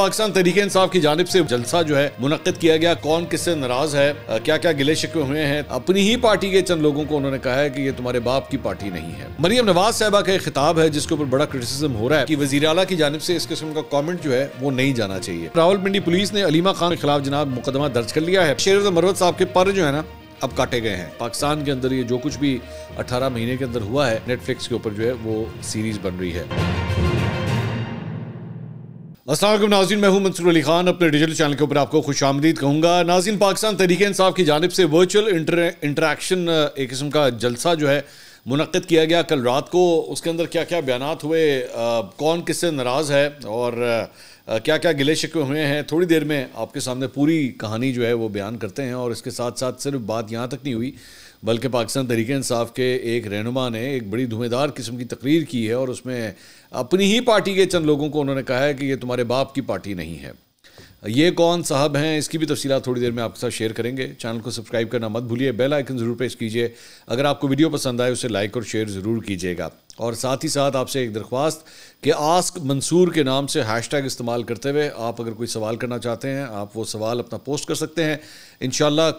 पाकिस्तान तरीके इंसाफ की जानब से जलसा जो है मुनद किया गया कौन किससे नाराज है क्या क्या गिले शिकवे हुए हैं अपनी ही पार्टी के चंद लोगों को उन्होंने कहा है कि ये तुम्हारे बाप की पार्टी नहीं है मरियम नवाज साहबा का एक खिताब है जिसके ऊपर बड़ा क्रिटिसिज्म हो रहा है कि वजी अला की जानब से इस किस्म का कॉमेंट जो है वो नहीं जाना चाहिए पिंडी पुलिस ने अलीमा खान के खिलाफ जनाब मुकदमा दर्ज कर लिया है शेर मरवत साहब के पर जो है ना अब काटे गए हैं पाकिस्तान के अंदर ये जो कुछ भी अठारह महीने के अंदर हुआ है नेटफ्लिक्स के ऊपर जो है वो सीरीज बन रही है असलम नाजिन मैं हूं मंसूर अली खान अपने डिजिटल चैनल के ऊपर आपको खुश आमदीद कहूँगा नाजिन पाकिस्तान तरीके इंसाफ की जानब से वर्चुअल इंटरेक्शन एक किस्म का जलसा जो है मुनद किया गया कल रात को उसके अंदर क्या क्या बयान हुए आ, कौन किससे नाराज़ है और आ, क्या क्या गिले शिकवे हुए हैं थोड़ी देर में आपके सामने पूरी कहानी जो है वो बयान करते हैं और इसके साथ साथ सिर्फ बात यहाँ तक नहीं हुई बल्कि पाकिस्तान तरीके इंसाफ के एक रहनुमा ने एक बड़ी धुएँदार किस्म की तकरीर की है और उसमें अपनी ही पार्टी के चंद लोगों को उन्होंने कहा है कि ये तुम्हारे बाप की पार्टी नहीं है ये कौन साहब हैं इसकी भी तफसीत थोड़ी देर में आपके साथ शेयर करेंगे चैनल को सब्सक्राइब करना मत भूलिए बेल आइकन ज़रूर प्रेस कीजिए अगर आपको वीडियो पसंद आए उसे लाइक और शेयर ज़रूर कीजिएगा और साथ ही साथ आपसे एक दरख्वास्त कि आस्क मंसूर के नाम से हैशटैग इस्तेमाल करते हुए आप अगर कोई सवाल करना चाहते हैं आप वो सवाल अपना पोस्ट कर सकते हैं इन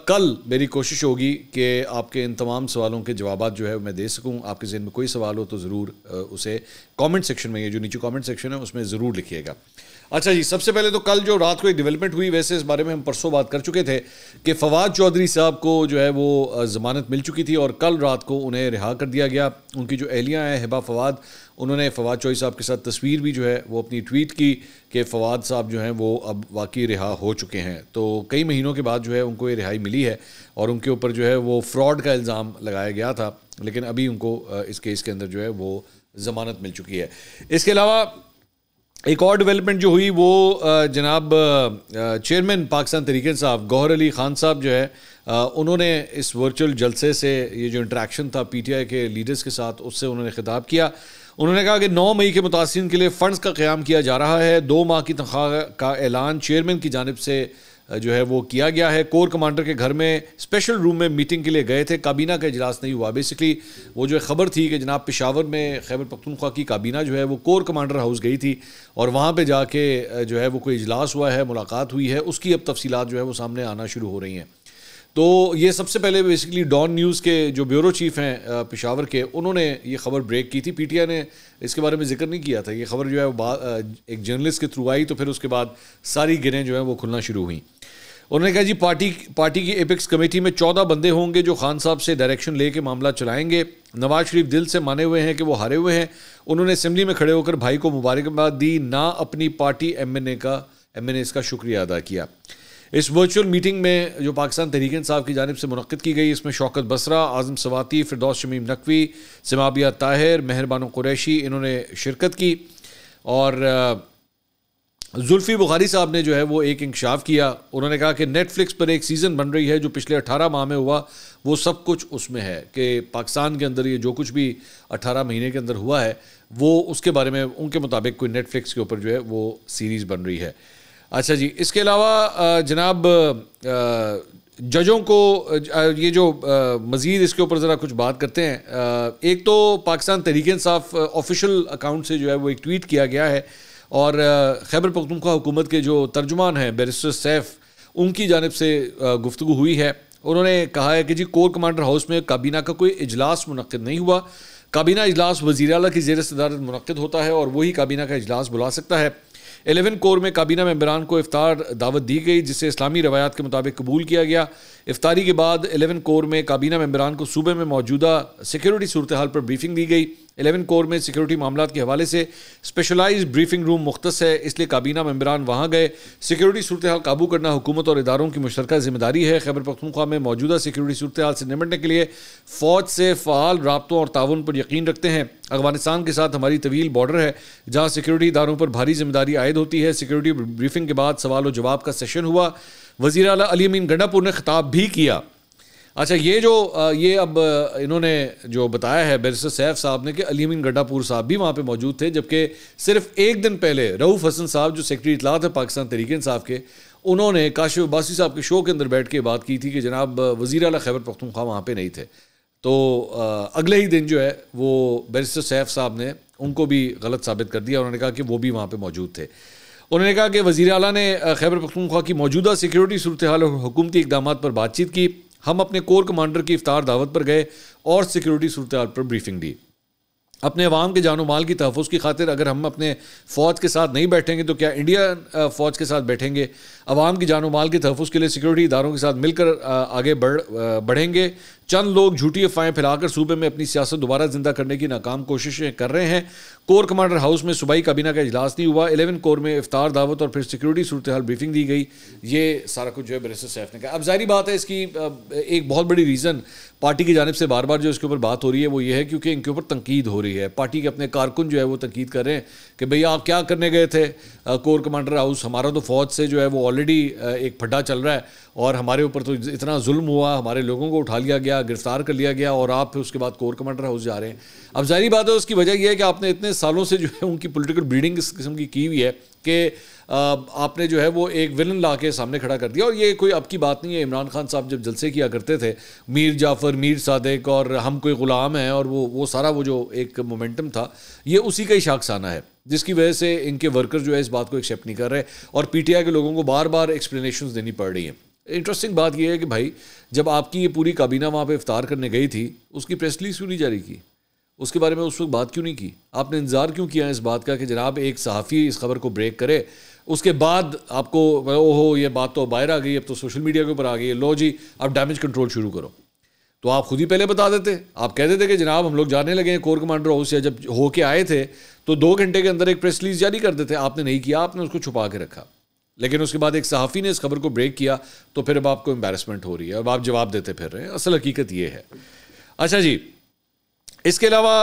कल मेरी कोशिश होगी कि आपके इन तमाम सवालों के जवाब जो है मैं दे सकूँ आपके जहन में कोई सवाल हो तो ज़रूर उसे कमेंट सेक्शन में ये जो नीचे कमेंट सेक्शन है उसमें ज़रूर लिखिएगा अच्छा जी सबसे पहले तो कल जो रात को एक डेवलपमेंट हुई वैसे इस बारे में हम परसों बात कर चुके थे कि फवाद चौधरी साहब को जो है वो ज़मानत मिल चुकी थी और कल रात को उन्हें रिहा कर दिया गया उनकी जो एहलियाँ हैं हिबा फवाद उन्होंने फवाद चौधरी साहब के साथ तस्वीर भी जो है वो अपनी ट्वीट की कि फवाद साहब जो हैं वो अब वाकई रिहा हो चुके हैं तो कई महीनों के बाद जो है उनको ये रिहाई मिली है और उनके ऊपर जो है वो फ्रॉड का इल्ज़ाम लगाया गया था लेकिन अभी उनको इस केस के अंदर जो है वो ज़मानत मिल चुकी है इसके अलावा एक और डेवलपमेंट जो हुई वो जनाब चेयरमैन पाकिस्तान तरीके साहब गौहर अली खान साहब जो है उन्होंने इस वर्चुअल जलसे से ये जो इंट्रैक्शन था पीटीआई के लीडर्स के साथ उससे उन्होंने खिताब किया उन्होंने कहा कि 9 मई के मुतासरीन के लिए फ़ंड्स का क्याम किया जा रहा है दो माह की तनख्वाह का ऐलान चेयरमैन की जानब से जो है वो किया गया है कोर कमांडर के घर में स्पेशल रूम में मीटिंग के लिए गए थे काबीना का इजलास नहीं हुआ बेसिकली वो जो खबर थी कि जनाब पिशावर में खैबर पख्तनख्वा की काबीना जो है वो कोर कमांडर हाउस गई थी और वहाँ पर जाके जो है वो कोई इजलास हुआ है मुलाकात हुई है उसकी अब तफसीत जो है वो सामने आना शुरू हो रही हैं तो ये सबसे पहले बेसिकली डॉन न्यूज़ के जो ब्यूरो चीफ हैं पिशावर के उन्होंने ये खबर ब्रेक की थी पीटीआई ने इसके बारे में जिक्र नहीं किया था ये खबर जो है वो एक जर्नलिस्ट के थ्रू आई तो फिर उसके बाद सारी गिरें जो हैं वो खुलना शुरू हुई उन्होंने कहा जी पार्टी पार्टी की एपिक्स कमेटी में चौदह बंदे होंगे जो खान साहब से डायरेक्शन लेके मामला चलाएंगे नवाज शरीफ दिल से माने हुए हैं कि वो हारे हुए हैं उन्होंने असम्बली में खड़े होकर भाई को मुबारकबाद दी ना अपनी पार्टी एम एन ए का एम एन का शुक्रिया अदा किया इस वर्चुअल मीटिंग में जो पाकिस्तान तहरीक साहब की जानब से मुनद की गई इसमें शौकत बसरा आज़म सवाती फिरदौस शमीम नकवी समाबिया ताहिर मेहरबानो कुरैशी इन्होंने शिरकत की और जुल्फ़ी बुखारी साहब ने जो है वो एक इंकशाफ किया उन्होंने कहा कि नेटफ्लिक्स पर एक सीज़न बन रही है जो पिछले अठारह माह में हुआ वो सब कुछ उसमें है कि पाकिस्तान के अंदर ये जो कुछ भी अठारह महीने के अंदर हुआ है वो उसके बारे में उनके मुताबिक कोई नेटफ्लिक्स के ऊपर जो है वो सीरीज़ बन रही है अच्छा जी इसके अलावा जनाब जजों को ये जो मज़ीद इसके ऊपर ज़रा कुछ बात करते हैं एक तो पाकिस्तान तहरीक साफ ऑफिशियल अकाउंट से जो है वो एक ट्वीट किया गया है और खैबर पखतुखा हुकूमत के जो तर्जुमान हैं बैरिस्टर सैफ उनकी जानब से गुफ्तु हुई है उन्होंने कहा है कि जी कोर कमांडर हाउस में काबीना का कोई अजलास मनद नहीं हुआ काबीना अजलास वजी अल की जेर सदारत मनद होता है और वही काबीना का अजलास बुला सकता है एलेवन कोर में काबीना मेम्बरान को इफ्तार दावत दी गई जिसे इस्लामी रवायात के मुताबिक कबूल किया गया इफ्तारी के बाद एलेवन कोर में काबीना मम्बरान को सूबे में मौजूदा सिक्योरिटी सूरत हाल पर ब्रीफिंग दी गई एलेवन कोर में सिक्योरिटी मामला के हवाले से स्पेशलाइज ब्रीफिंग रूम मुख्त है इसलिए काबीना मम्बरान वहाँ गए सिक्योरिटी सूरत हाल काबू करना हुकूमत और इदारों की मुशतरक जिम्मेदारी है खैबर पखतनख्वा में मौजूदा सिक्योरिटी सूरत हाल से निमटने के लिए फ़ौज से फ़ाल रबतों और ताउन पर यकीन रखते हैं अफगानिस्तान के साथ हमारी तवील बॉर्डर है जहाँ सिक्योरिटी इदारों पर भारी जिम्मेदारी आयद होती है सिक्योरिटी ब्रीफिंग के बाद सवाल और जवाब का सेशन हुआ वजी अली अमीन गंडापुर ने खिताब भी किया अच्छा ये जो ये अब इन्होंने जो बताया है बैरिस्टर सैफ साहब ने कि अलीमिन गड्डापुर साहब भी वहाँ पे मौजूद थे जबकि सिर्फ एक दिन पहले रऊफ़ हसन साहब जो सेक्रेटरी इतला है पाकिस्तान तरीके साहब के उन्होंने काशिफ अब्बासी साहब के शो के अंदर बैठ के बात की थी कि जनाब वज़ी अला खैबर पख्तुखा वहाँ पर नहीं थे तो अगले ही दिन जो है वो बैरिस्टर सैफ साहब ने उनको भी गलत साबित कर दिया उन्होंने कहा कि वो भी वहाँ पर मौजूद थे उन्होंने कहा कि वजी अला ने खैबर पखतुनख्वा की मौजूदा सिक्योरिटी सूरत हाल और हुकूमती इकदाम पर बातचीत की हम अपने कोर कमांडर की इफ्तार दावत पर गए और सिक्योरिटी सूरत पर ब्रीफिंग दी अपने अवाम के जानो माल की तहफ़ की खातिर अगर हम अपने फ़ौज के साथ नहीं बैठेंगे तो क्या इंडिया फ़ौज के साथ बैठेंगे अवाम की जानो माल के तहफ़ के लिए सिक्योरिटी इदारों के साथ मिलकर आगे बढ़ बढ़ेंगे चंद लोग झूठी अफवाहें फैलाकर सूबे में अपनी सियासत दोबारा जिंदा करने की नाकाम कोशिशें कर रहे हैं कोर कमांडर हाउस में सूबाई काबीना का इजलास नहीं हुआ इलेवन कोर में इफ्तार दावत और फिर सिक्योरिटी सूरत हाल ब्रीफिंग दी गई ये सारा कुछ जो है बरसर सैफ ने कहा अब जारी बात है इसकी एक बहुत बड़ी रीज़न पार्टी की जानब से बार बार जो इसके ऊपर बात हो रही है वो ये है क्योंकि इनके ऊपर तनकीद हो रही है पार्टी के अपने कारकुन जो है वो तनकीद कर रहे हैं कि भैया आप क्या करने गए थे कोर कमांडर हाउस हमारा तो फौज से जो है वो ऑलरेडी एक फड्डा चल रहा है और हमारे ऊपर तो इतना जुल्म हुआ हमारे लोगों को उठा लिया गया गिरफ्तार कर लिया गया और आप फिर उसके बाद कोर कमांडर हाउस जा रहे हैं अब जाहिर बात है उसकी वजह यह है कि आपने इतने सालों से जो है उनकी पोलिटिकल ब्रीडिंग इस किस्म की की हुई है कि आपने जो है वो एक विलन ला के सामने खड़ा कर दिया और ये कोई अब की बात नहीं है इमरान खान साहब जब जलसे किया करते थे मीर जाफ़र मीर सादक और हम कोई ग़ुलाम हैं और वो वो सारा वो जो एक मोमेंटम था ये उसी का ही शाखसाना है जिसकी वजह से इनके वर्कर जो है इस बात को एक्सेप्ट नहीं कर रहे और पीटीआई के लोगों को बार बार एक्सप्लेशन देनी पड़ रही हैं इंटरेस्टिंग बात यह है कि भाई जब आपकी ये पूरी काबीना वहाँ पे इफ्तार करने गई थी उसकी प्रेस रिलीज क्यों नहीं जारी की उसके बारे में उस वक्त बात क्यों नहीं की आपने इंतज़ार क्यों किया इस बात का कि जनाब एक सहाफ़ी इस खबर को ब्रेक करे उसके बाद आपको ओहो ये बात तो बाहर आ गई अब तो सोशल मीडिया के ऊपर आ गई है लो जी अब डैमेज कंट्रोल शुरू करो तो आप खुद ही पहले बता देते आप कह देते कि जनाब हम लोग जाने लगे हैं कोर कमांडर हाउस या जब होके आए थे तो दो घंटे के अंदर एक प्रेस रिलीज जारी कर देते आपने नहीं किया आपने उसको छुपा के रखा लेकिन उसके बाद एक सहाफ़ी ने इस खबर को ब्रेक किया तो फिर अब आपको एम्बेरसमेंट हो रही है अब आप जवाब देते फिर रहे हैं असल हकीकत ये है अच्छा जी इसके अलावा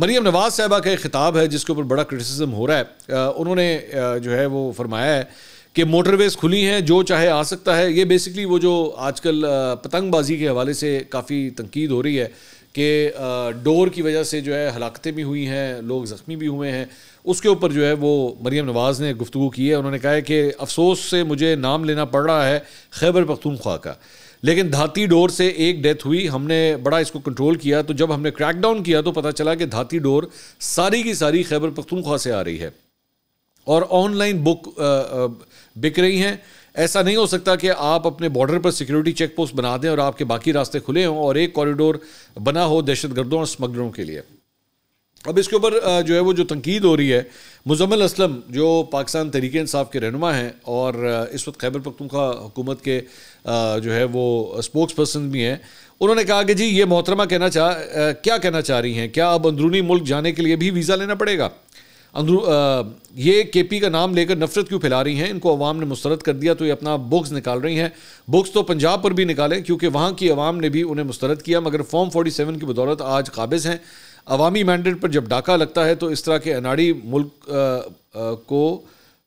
मरीम नवाज़ साहबा का एक ख़िताब है जिसके ऊपर बड़ा क्रिटिसिज्म हो रहा है आ, उन्होंने आ, जो है वो फरमाया है कि मोटरवेज़ खुली हैं जो चाहे आ सकता है ये बेसिकली वो जो आजकल पतंगबाजी के हवाले से काफ़ी तनकीद हो रही है कि डोर की वजह से जो है हलाकतें भी हुई हैं लोग ज़ख्मी भी हुए हैं उसके ऊपर जो है वो मरीम नवाज़ ने गुफ्तु की है उन्होंने कहा है कि अफसोस से मुझे नाम लेना पड़ रहा है खैबर पख्तूनख्वा का लेकिन धाती डोर से एक डेथ हुई हमने बड़ा इसको कंट्रोल किया तो जब हमने क्रैकडाउन किया तो पता चला कि धाती डोर सारी की सारी खैबर पख्तूनख्वा से आ रही है और ऑनलाइन बुक बिक रही हैं ऐसा नहीं हो सकता कि आप अपने बॉर्डर पर सिक्योरिटी चेक पोस्ट बना दें और आपके बाकी रास्ते खुले हों और एक कॉरिडोर बना हो दहशत गर्दों और स्मगलरों के लिए अब इसके ऊपर जो है वो जो तनकीद हो रही है मुजम्मल असलम जो पाकिस्तान तरीके इंसाफ के रहनुमा हैं और इस वक्त खैबर पखतुखा हुकूमत के जो है वो स्पोक्स पर्सन भी हैं उन्होंने कहा कि जी ये मोहतरमा कहना चाह क्या कहना चाह रही हैं क्या अब अंदरूनी मुल्क जाने के लिए भी वीज़ा लेना पड़ेगा अंदर ये के पी का नाम लेकर नफरत क्यों फैला रही हैं इनको अवाम ने मुस्तरद कर दिया तो ये अपना बुक्स निकाल रही हैं बुक्स तो पंजाब पर भी निकालें क्योंकि वहाँ की अवाम ने भी उन्हें मुस्रद किया मगर फॉर्म फोर्टी सेवन की बदौलत आज काबिज़ हैं अवामी मैंडेट पर जब डाका लगता है तो इस तरह के अनाड़ी मुल्क आ, आ, को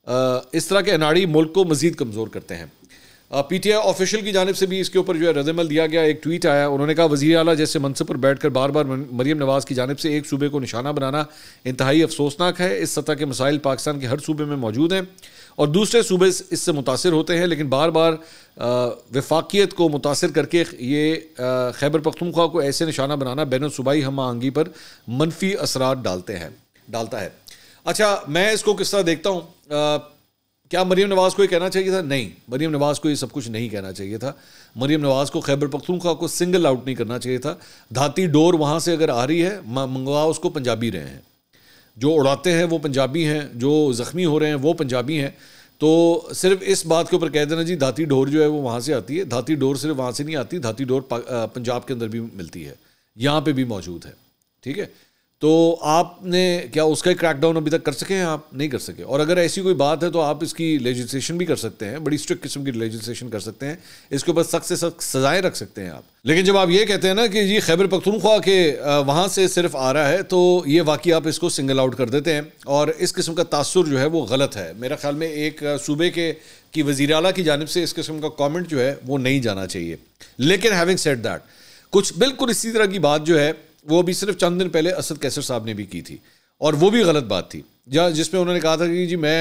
आ, इस तरह के अनाड़ी मुल्क को मज़ीद कमज़ोर करते हैं पीटीआई ऑफिशियल की जानब से भी इसके ऊपर जो है रदमल दिया गया एक ट्वीट आया उन्होंने कहा वजी अला जैसे मनसब पर बैठकर बार बार मरीम नवाज़ की जानब से एक सूबे को निशाना बनाना इंतहाई अफसोसनाक है इस सतह के मसाइल पाकिस्तान के हर सूबे में मौजूद हैं और दूसरे सूबे इससे मुतासर होते हैं लेकिन बार बार वफाकियत को मुतासर करके ये खैबर पख्तनख्वा को ऐसे निशाना बनाना बैन सूबाई हम आहंगी पर मनफी असरा डालते हैं डालता है अच्छा मैं इसको किस तरह देखता हूँ क्या मरीम नवाज़ को ये कहना चाहिए था नहीं मरीम नवाज़ को ये सब कुछ नहीं कहना चाहिए था मरीम नवाज़ को खैबर पख्तूनख्वा को सिंगल आउट नहीं करना चाहिए था धाती डोर वहाँ से अगर आ रही है मंगवा उसको पंजाबी रहे हैं जो उड़ाते हैं वो पंजाबी हैं जो ज़ख्मी हो रहे हैं वो पंजाबी हैं तो सिर्फ इस बात के ऊपर कह देना जी धाती डोर जो है वो वहाँ से आती है धाती डोर सिर्फ वहाँ से नहीं आती धाती डोर पंजाब के अंदर भी मिलती है यहाँ पर भी मौजूद है ठीक है तो आपने क्या उसका ही क्रैकडाउन अभी तक कर सके हैं आप नहीं कर सके और अगर ऐसी कोई बात है तो आप इसकी लेजिस्लेशन भी कर सकते हैं बड़ी स्ट्रिक्ट किस्म की लेजिस्लेशन कर सकते हैं इसके ऊपर सख्त से सख्त सजाएं रख सकते हैं आप लेकिन जब आप ये कहते हैं ना कि ये खैबर पख्तूनख्वा के वहाँ से सिर्फ आ रहा है तो ये वाकई आप इसको सिंगल आउट कर देते हैं और इस किस्म का तासर जो है वो गलत है मेरा ख्याल में एक सूबे के कि वजी अला की जानब से इस किस्म का कॉमेंट जो है वो नहीं जाना चाहिए लेकिन हैविंग सेट दैट कुछ बिल्कुल इसी तरह की बात जो है वो अभी सिर्फ चंद दिन पहले असद कैसर साहब ने भी की थी और वो भी गलत बात थी जहाँ जिसमें उन्होंने कहा था कि जी मैं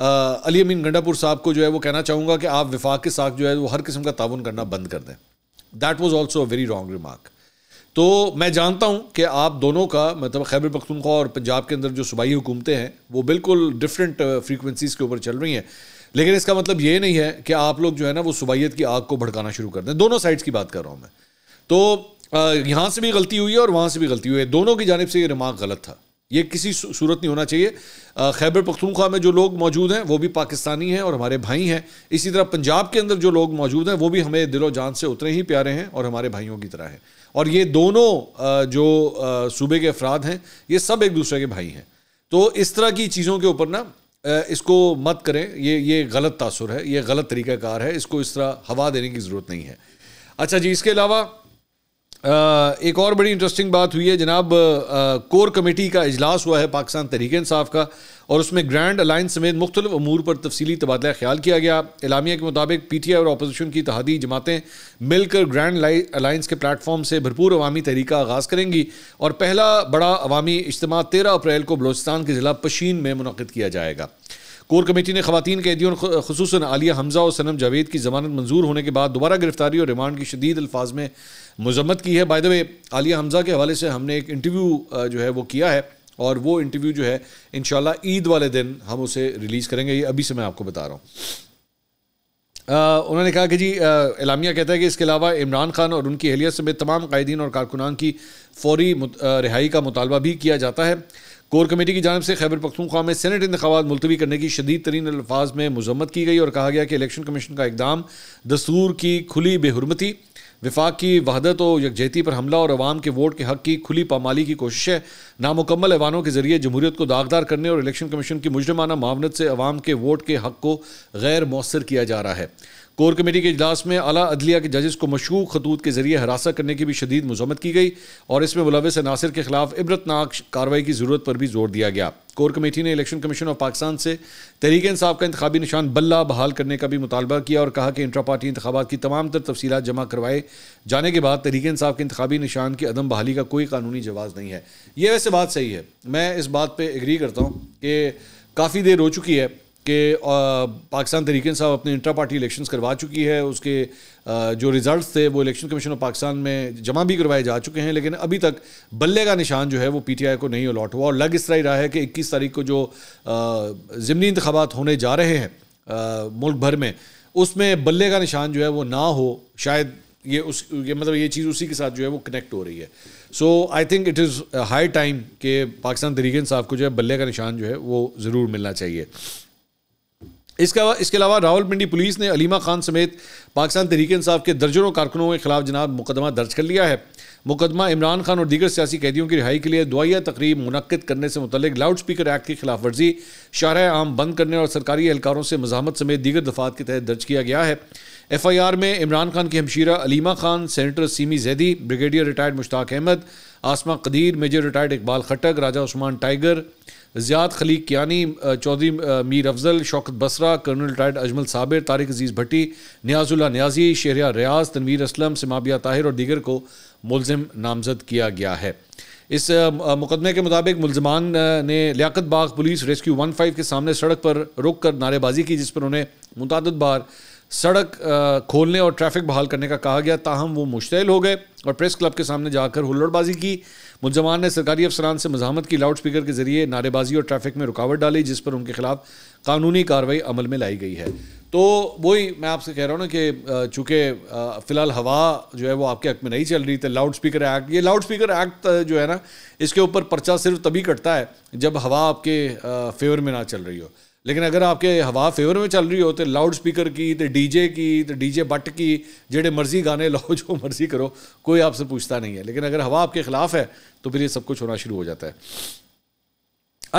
आ, अली अमीन गंडापुर साहब को जो है वो कहना चाहूँगा कि आप विफाक के साथ जो है वो हर किस्म का ताउन करना बंद कर दें that was also a very wrong remark तो मैं जानता हूँ कि आप दोनों का मतलब खैबर पख्तनख्वा और पंजाब के अंदर जो सूबाई हुकूमतें हैं वो बिल्कुल डिफरेंट फ्रीक्वेंसीज़ के ऊपर चल रही हैं लेकिन इसका मतलब ये नहीं है कि आप लोग जो है ना वो सूबाइत की आग को भड़काना शुरू कर दें दोनों साइड्स की बात कर रहा हूँ मैं तो यहाँ से भी गलती हुई है और वहाँ से भी गलती हुई है दोनों की जानब से ये रिमार्क गलत था ये किसी सूरत नहीं होना चाहिए खैबर पख्तूनख्वा में जो लोग मौजूद हैं वो भी पाकिस्तानी हैं और हमारे भाई हैं इसी तरह पंजाब के अंदर जो लोग मौजूद हैं वो भी हमें दिलो जान से उतने ही प्यारे हैं और हमारे भाइयों की तरह हैं और ये दोनों जो सूबे के अफराद हैं ये सब एक दूसरे के भाई हैं तो इस तरह की चीज़ों के ऊपर ना इसको मत करें ये ये गलत तासर है ये गलत तरीक़ाकार है इसको इस तरह हवा देने की ज़रूरत नहीं है अच्छा जी इसके अलावा एक और बड़ी इंटरेस्टिंग बात हुई है जनाब कोर कमेटी का अजलास हुआ है पाकिस्तान तहरीक इंसाफ का और उसमें ग्रैंड अलायंस समेत मुख्तलिफ अमूर पर तफसली तबादला ख्याल किया गया इलामिया के मुताबिक पी टी आई और अपोजिशन की तहदी जमातें मिलकर ग्रैंड अलायंस के प्लेटफॉर्म से भरपूर अवामी तरीका आगाज़ करेंगी और पहला बड़ा अवामी इज्तम तेरह अप्रैल को बलोचिस्तान के ज़िला पशीन में मुनद किया जाएगा कोर कमेटी ने खातन कैदियों खसूस आलिया हमजा और सनम जावेद की जमानत मंजूर होने के बाद दोबारा गिरफ्तारी और रिमांड की शदीद अल्फाज में मजम्मत की है by the way Aliya Hamza के हवाले से हमने एक इंटरव्यू जो है वो किया है और वो इंटरव्यू जो है इन ईद वाले दिन हम उसे रिलीज़ करेंगे ये अभी से मैं आपको बता रहा हूँ उन्होंने कहा कि जी इलामिया कहता है कि इसके अलावा इमरान खान और उनकी अहलियत समेत तमाम कायदीन और कारकुनान की फौरी रिहाई का मुतालबा भी किया जाता है कोर कमेटी की जानब से खैबर पख्तूनख्वा में सेनेट इंतबात मुलतवी करने की शदीद तरीन अल्फाज में मजम्मत की गई और कहा गया कि इलेक्शन कमीशन का इकदाम दस्तूर की खुली बेहरमती विफाक की वहदत व यकजहती पर हमला और अवाम के वोट के हक की खुली पामाली की कोशिशें नामुकम्मल ऐवानों के जरिए जमहूरीत को दागदार करने और इलेक्शन कमीशन की मुजरमाना मामनत से अवाम के वोट के हक को गैर मौसर किया जा रहा है कोर कमेटी के अजलास में अला अदलिया के जजेस को मशहूर खतूत के जरिए हरासा करने की भी शदीद मजम्मत की गई और इसमें मुलविस अनासर के खिलाफ इबरतनाक कार्रवाई की ज़रूरत पर भी जोर दिया गया कोर कमेटी ने इलेक्शन कमीशन ऑफ पाकिस्तान से तहरीक इंसाफ का इंतबी निशान बल्ला बहाल करने का भी मुतालबा किया और कहा कि इंट्रा पार्टी इंतबात की तमाम तर तफसी जमा करवाए जाने के बाद तहरीक इंसाफ के इंतबी निशान की अदम बहाली का कोई कानूनी जवाब नहीं है यह वैसे बात सही है मैं इस बात पर एग्री करता हूँ कि काफ़ी देर हो चुकी है कि पाकिस्तान तरीके साहब अपने इंटर पार्टी इलेक्शंस करवा चुकी है उसके आ, जो रिज़ल्ट थे वो इलेक्शन कमीशन ऑफ पाकिस्तान में जमा भी करवाए जा चुके हैं लेकिन अभी तक बल्ले का निशान जो है वो पी टी आई को नहीं अलॉट हुआ और लग इस तरह ही रहा है कि इक्कीस तारीख को जो ज़मनी इंतबात होने जा रहे हैं मुल्क भर में उसमें बल्ले का निशान जो है वो ना हो शायद ये उस ये मतलब ये चीज़ उसी के साथ जो है वो कनेक्ट हो रही है so I think it is high time कि पाकिस्तान तरीके साहब को जो है बल्ले का निशान जो है वो ज़रूर मिलना चाहिए इसके इसके अलावा रावल पिंडी पुलिस ने अलीमा खान समेत पाकिस्तान तहरीक इंसाफ के दर्जनों कारकुनों के खिलाफ जनाब मुकदमा दर्ज कर लिया है मुकदमा इमरान खान और दीगर सियासी कैदियों की रिहाई के लिए दुआया तकरीब मुनद करने से मुतलिक लाउड स्पीकर एक्ट की खिलाफ वर्जी शारा आम बंद करने और सरकारी एहलकारों से मजामत समेत दीगर दफात के तहत दर्ज किया गया है एफ आई आर में इमरान खान की हमशीरा Aleema Khan senator Seemi Zaidi brigadier retired Mushtaq Ahmed Asma Qadeer major retired Iqbal Khattak Raja Usman Tiger Ziad Khaliq Kiani Chaudhry Mir Afzal Shaukat Basra colonel retired Ajmal Sabir Tariq Aziz Bhatti Niazullah Niazi Sheriya Riaz Tanveer Aslam Samabia Tahir और दीगर को मुलम नामजद किया गया है इस मुकदमे के मुताबिक मुलजमान ने Liaquat Bagh police rescue one five के सामने सड़क पर रुक कर नारेबाजी की जिस पर उन्हें मुतद बार सड़क खोलने और ट्रैफिक बहाल करने का कहा गया ताहम वो मुश्तल हो गए और प्रेस क्लब के सामने जाकर हुल्लड़बाजी की मुलजमान ने सरकारी अफसरान से मजामत की लाउड स्पीकर के जरिए नारेबाजी और ट्रैफिक में रुकावट डाली जिस पर उनके खिलाफ कानूनी कार्रवाई अमल में लाई गई है तो वही मैं आपसे कह रहा हूँ ना कि चूँकि फ़िलहाल हवा जो है वो आपके हक में नहीं चल रही थी तो लाउड स्पीकर एक्ट ये लाउड स्पीकर एक्ट जो है ना इसके ऊपर पर्चा सिर्फ तभी कटता है जब हवा आपके फेवर में ना चल रही हो लेकिन अगर आपके हवा फेवर में चल रही हो तो लाउड स्पीकर की तो डीजे की तो डीजे बट की जेडे मर्जी गाने लाओ जो मर्जी करो कोई आपसे पूछता नहीं है लेकिन अगर हवा आपके ख़िलाफ़ है तो फिर ये सब कुछ होना शुरू हो जाता है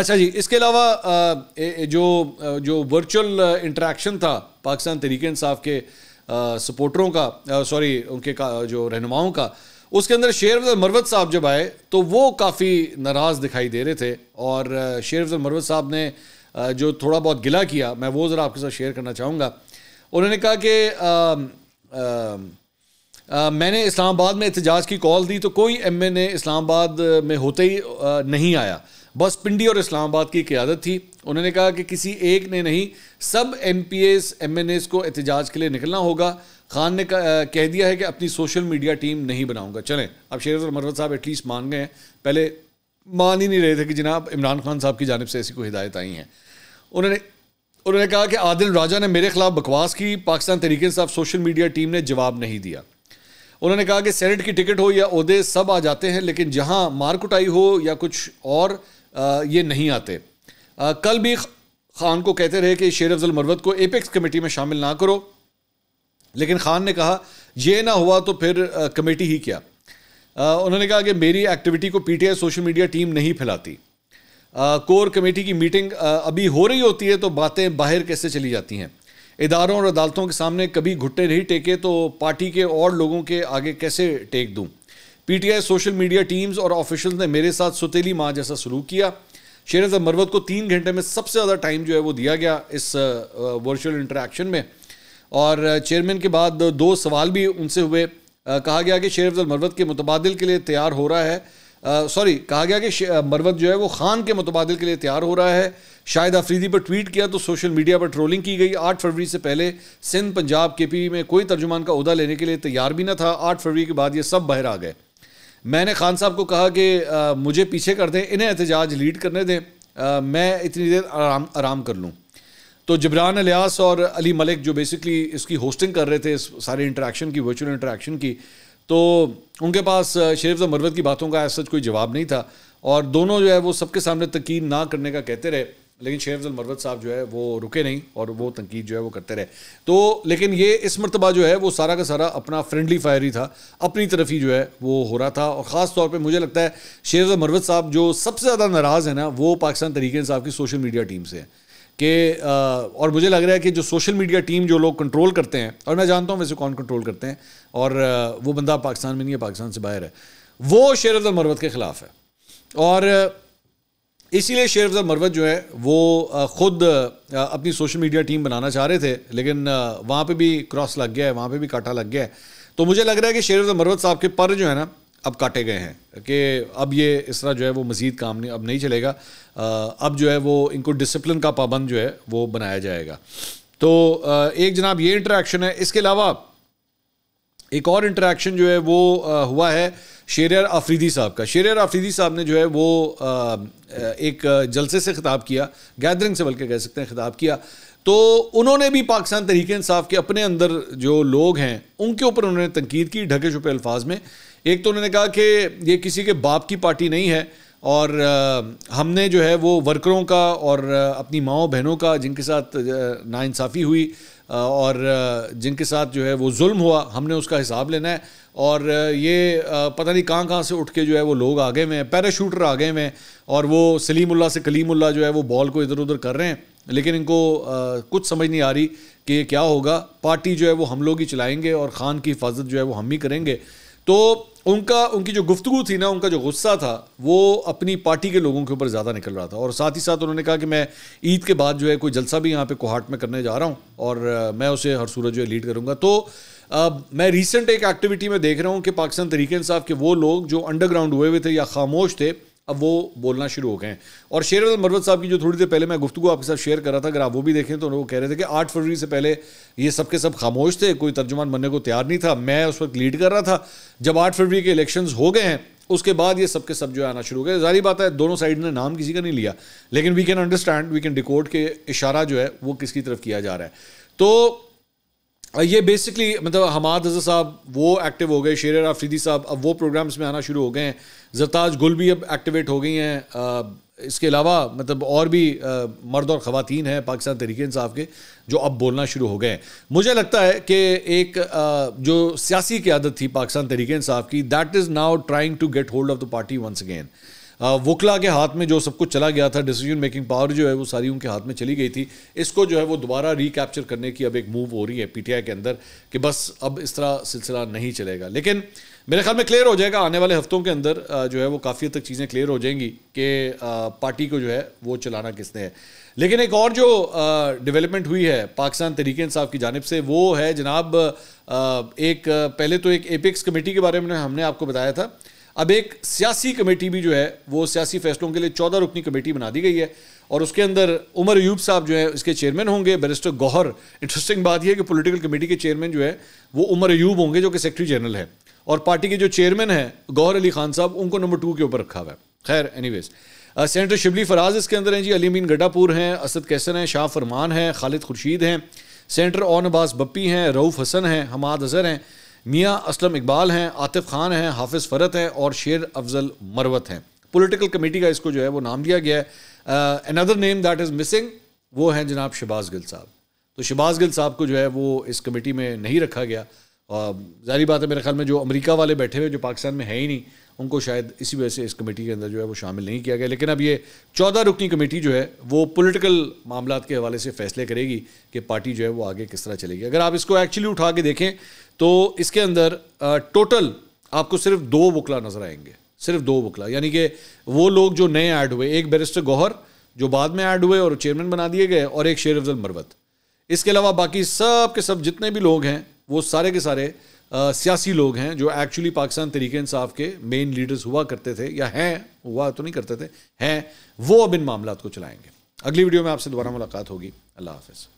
अच्छा जी इसके अलावा जो जो वर्चुअल इंटरेक्शन था पाकिस्तान तरीके इंसाफ के सपोर्टरों का सॉरी उनके का, जो रहनुमाओं का उसके अंदर शेर अफजल मरवत साहब जब आए तो वो काफ़ी नाराज़ दिखाई दे रहे थे और शेर अफजल मरवत साहब ने जो थोड़ा बहुत गिला किया मैं वो ज़रा आपके साथ शेयर करना चाहूँगा उन्होंने कहा कि मैंने इस्लामाबाद में एहतजाज की कॉल दी तो कोई एम एन ए इस्लामाबाद में होते ही आ, नहीं आया बस पिंडी और इस्लामाबाद की क्यादत थी उन्होंने कहा कि किसी एक ने नहीं सब M P S M N S को एहतजाज के लिए निकलना होगा खान ने कह दिया है कि अपनी सोशल मीडिया टीम नहीं बनाऊंगा चलें अब शेर मरवत साहब एटलीस्ट मान गए हैं पहले मान ही नहीं रहे थे कि जनाब इमरान खान साहब की जानब से ऐसी कोई हिदायत आई हैं उन्होंने उन्होंने कहा कि आदिल राजा ने मेरे खिलाफ बकवास की पाकिस्तान तरीके साहब सोशल मीडिया टीम ने जवाब नहीं दिया उन्होंने कहा कि सेनेट की टिकट हो या अहदे सब आ जाते हैं लेकिन जहाँ मार कुटाई हो या कुछ और आ, ये नहीं आते आ, कल भी खान को कहते रहे कि शेर अफजल मरवत को एपेक्स कमेटी में शामिल ना करो लेकिन खान ने कहा यह ना हुआ तो फिर कमेटी ही क्या उन्होंने कहा कि मेरी एक्टिविटी को पीटीआई सोशल मीडिया टीम नहीं फैलाती कोर कमेटी की मीटिंग अभी हो रही होती है तो बातें बाहर कैसे चली जाती हैं इदारों और अदालतों के सामने कभी घुट्टे नहीं टेके तो पार्टी के और लोगों के आगे कैसे टेक दूँ पीटीआई सोशल मीडिया टीम्स और ऑफिशल्स ने मेरे साथ सुतीली माँ जैसा सलूक किया शेर अजहब मरवत को तीन घंटे में सबसे ज़्यादा टाइम जो है वो दिया गया इस वर्चुअल इंटरेक्शन में और चेयरमैन के बाद दो सवाल भी उनसे हुए कहा गया कि शेर अफजल मरवत के मुतबादल के लिए तैयार हो रहा है सॉरी कहा गया कि मरवत जो है वो खान के मुतबादल के लिए तैयार हो रहा है शाहिद आफरीदी पर ट्वीट किया तो सोशल मीडिया पर ट्रोलिंग की गई आठ फरवरी से पहले सिंध पंजाब के पी में कोई तर्जुमान का अहदा लेने के लिए तैयार भी ना था आठ फरवरी के बाद ये सब बाहर आ गए मैंने खान साहब को कहा कि मुझे पीछे कर दें इन्हें एहतजाज लीड करने दें आ, मैं इतनी देर आराम आराम कर लूँ तो जबरान अलियास और अली मलिक जो बेसिकली इसकी होस्टिंग कर रहे थे इस सारे इंटरेक्शन की वर्चुअल इंटरेक्शन की तो उनके पास uh, शरीफ मरवत की बातों का ऐसा सच कोई जवाब नहीं था और दोनों जो है वो सबके सामने तकीन ना करने का कहते रहे लेकिन शेफ मरवत साहब जो है वो रुके नहीं और वो तनकीद जो है वो करते रहे तो लेकिन ये इस मरतबा जो है वो सारा का सारा अपना फ्रेंडली फायर ही था अपनी तरफ ही जो है वो हो रहा था और ख़ास तौर पर मुझे लगता है शेफ मरवत साहब जो सबसे ज़्यादा नाराज़ है ना वो पाकिस्तान तरीके साहब की सोशल मीडिया टीम से है कि और मुझे लग रहा है कि जो सोशल मीडिया टीम जो लोग कंट्रोल करते हैं और मैं जानता हूँ वैसे कौन कंट्रोल करते हैं और वो बंदा पाकिस्तान में नहीं है पाकिस्तान से बाहर है वो शेर अफजल मरवत के ख़िलाफ़ है और इसीलिए शेर अफजल मरवत जो है वो ख़ुद अपनी सोशल मीडिया टीम बनाना चाह रहे थे लेकिन वहाँ पर भी क्रॉस लग गया है वहाँ पर भी काटा लग गया है तो मुझे लग रहा है कि शेर अफजल मरवत साहब के पर जो है ना अब काटे गए हैं कि अब ये इस तरह जो है वो मज़ीद काम नहीं अब नहीं चलेगा अब जो है वो इनको डिसिप्लिन का पाबंद जो है वो बनाया जाएगा तो एक जनाब ये इंटरेक्शन है इसके अलावा एक और इंटरेक्शन जो है वो हुआ है शेर आफरीदी साहब का शेर आफरीदी साहब ने जो है वो एक जलसे से खिताब किया गैदरिंग से बल्कि कह सकते हैं खिताब किया तो उन्होंने भी पाकिस्तान तहरीक के अपने अंदर जो लोग हैं उनके ऊपर उन्होंने तनकीद की ढके छुपे अल्फाज में एक तो उन्होंने कहा कि ये किसी के बाप की पार्टी नहीं है और हमने जो है वो वर्करों का और अपनी माओ बहनों का जिनके साथ नाइंसाफ़ी हुई और जिनके साथ जो है वो जुल्म हुआ हमने उसका हिसाब लेना है और ये पता नहीं कहाँ कहाँ से उठ के जो है वो लोग आ गए हुए हैं पैराशूटर आ गए हुए हैं और वो सलीमुल्ला से कलीमुल्ला जो है वो बॉल को इधर उधर कर रहे हैं लेकिन इनको आ, कुछ समझ नहीं आ रही कि क्या होगा पार्टी जो है वो हम लोग ही चलाएँगे और ख़ान की हिफाजत जो है वो हम ही करेंगे तो उनका उनकी जो गुफ्तु थी ना उनका जो गुस्सा था वो अपनी पार्टी के लोगों के ऊपर ज़्यादा निकल रहा था और साथ ही साथ उन्होंने कहा कि मैं ईद के बाद जो है कोई जलसा भी यहाँ पे कोहाट में करने जा रहा हूँ और मैं उसे हर सूरज जो है लीड करूँगा तो अब मैं रिसेंट एक एक्टिविटी में देख रहा हूँ कि पाकिस्तान तरीके इंसाफ के वो लोग जो अंडरग्राउंड हुए हुए थे या खामोश थे अब वो बोलना शुरू हो गए हैं और शेर मरवत साहब की जो थोड़ी देर पहले मैं गुफ्तु आपके साथ शेयर कर रहा था अगर आप वो भी देखें तो वो कह रहे थे कि आठ फरवरी से पहले ये सब के सब खामोश थे कोई तर्जुमान बनने को तैयार नहीं था मैं उस वक्त लीड कर रहा था जब आठ फरवरी के इलेक्शन हो गए हैं उसके बाद ये सब के सब जो है आना शुरू हो गया जारी बात है दोनों साइड ने नाम किसी का नहीं लिया लेकिन we can understand we can decode के इशारा जो है वो किसकी तरफ किया जा रहा है तो ये बेसिकली मतलब हमाद अजहर साहब वो एक्टिव हो गए शेर आफरीदी साहब अब वो प्रोग्राम्स में आना शुरू हो गए हैं जरताज गुल भी अब एक्टिवेट हो गई हैं इसके अलावा मतलब और भी आ, मर्द और ख़वान हैं पाकिस्तान तरीके इंसाफ के जो अब बोलना शुरू हो गए हैं मुझे लगता है कि एक आ, जो सियासी क्यादत थी पाकिस्तान तरीके इंसाफ की that is now trying to get hold of the party once again वोकला के हाथ में जो सब कुछ चला गया था डिसीजन मेकिंग पावर जो है वो सारी उनके हाथ में चली गई थी इसको जो है वो दोबारा रिकैप्चर करने की अब एक मूव हो रही है पीटीआई के अंदर कि बस अब इस तरह सिलसिला नहीं चलेगा लेकिन मेरे ख्याल में क्लियर हो जाएगा आने वाले हफ्तों के अंदर जो है वो काफ़ी हद तक चीज़ें क्लियर हो जाएंगी कि पार्टी को जो है वो चलाना किसने है लेकिन एक और जो डेवलपमेंट हुई है पाकिस्तान तरीके इंसाफ की जानब से वो है जनाब एक पहले तो एक एपिक्स कमेटी के बारे में हमने आपको बताया था अब एक सियासी कमेटी भी जो है वो सियासी फैसलों के लिए चौदह रुकनी कमेटी बना दी गई है और उसके अंदर उमर यूब साहब जो है इसके चेयरमैन होंगे बैरिस्टर गौहर इंटरेस्टिंग बात यह है कि पॉलिटिकल कमेटी के चेयरमैन जो है वो उमर यूब होंगे जो कि सेक्रेटरी जनरल है और पार्टी के जो चेयरमैन हैं गौहर अली खान साहब उनको नंबर टू के ऊपर रखा हुआ है खैर वेज सेंटर शिबली फराज इसके अंदर हैं जी अलीमीन गड्डापुर हैं असद कैसन हैं शाह फरमान हैं खालिद खुर्शीद हैं सेंटर ओ नबास बप्पी हैं रऊफ़ हसन हैं हमाद अजहर हैं मियाँ असलम इकबाल हैं आतिफ खान हैं हाफिज़ फ़रत हैं और शेर अफजल मरवत हैं पॉलिटिकल कमेटी का इसको जो है वो नाम दिया गया है another name that is missing वो हैं जनाब शबाज गिल साहब तो शबाज गिल साहब को जो है वो इस कमेटी में नहीं रखा गया और uh, जारी बात है मेरे ख्याल में जो अमेरिका वाले बैठे हुए जो पाकिस्तान में है ही नहीं उनको शायद इसी वजह से इस कमेटी के अंदर जो है वो शामिल नहीं किया गया लेकिन अब ये चौदह रुकनी कमेटी जो है वो पॉलिटिकल मामला के हवाले से फैसले करेगी कि पार्टी जो है वो आगे किस तरह चलेगी अगर आप इसको एक्चुअली उठा के देखें तो इसके अंदर टोटल आपको सिर्फ दो वकला नज़र आएंगे सिर्फ दो वकला यानी कि वो लोग जो नए ऐड हुए एक बैरिस्टर गौहर जो बाद में ऐड हुए और चेयरमैन बना दिए गए और एक शेर अफजल मरवत इसके अलावा बाकी सब के सब जितने भी लोग हैं वो सारे के सारे सियासी लोग हैं जो एक्चुअली पाकिस्तान तरीके इंसाफ के मेन लीडर्स हुआ करते थे या हैं हुआ तो नहीं करते थे हैं वो अब इन मामला को चलाएंगे अगली वीडियो में आपसे दोबारा मुलाकात होगी अल्लाह हाफिज़